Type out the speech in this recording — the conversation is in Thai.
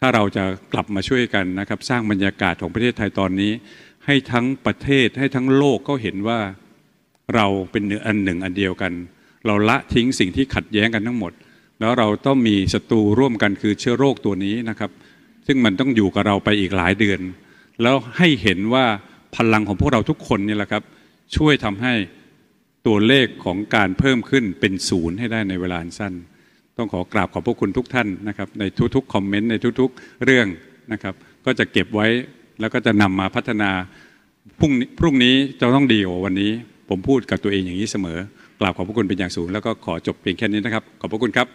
ถ้าเราจะกลับมาช่วยกันนะครับ สร้างบรรยากาศของประเทศไทยตอนนี้ ให้ทั้งประเทศให้ทั้งโลกก็เห็นว่าเราเป็นอันหนึ่งอันเดียวกัน เราละทิ้งสิ่งที่ขัดแย้งกันทั้งหมด แล้วเราต้องมีศัตรูร่วมกันคือเชื้อโรคตัวนี้นะครับ ซึ่งมันต้องอยู่กับเราไปอีกหลายเดือน แล้วให้เห็นว่าพลังของพวกเราทุกคนนี่แหละครับ ช่วยทำให้ตัวเลขของการเพิ่มขึ้นเป็นศูนย์ให้ได้ในเวลาสั้นต้องขอกราบขอบพระคุณทุกท่านนะครับในทุกๆคอมเมนต์ในทุกๆเรื่องนะครับ ก็จะเก็บไว้แล้วก็จะนำมาพัฒนาพรุ่งพรุ่งนี้จะต้องดีกว่าวันนี้ ผมพูดกับตัวเองอย่างนี้เสมอกราบขอบพระคุณเป็นอย่างสูงแล้วก็ขอจบเพียงแค่นี้นะครับขอบพระคุณครับ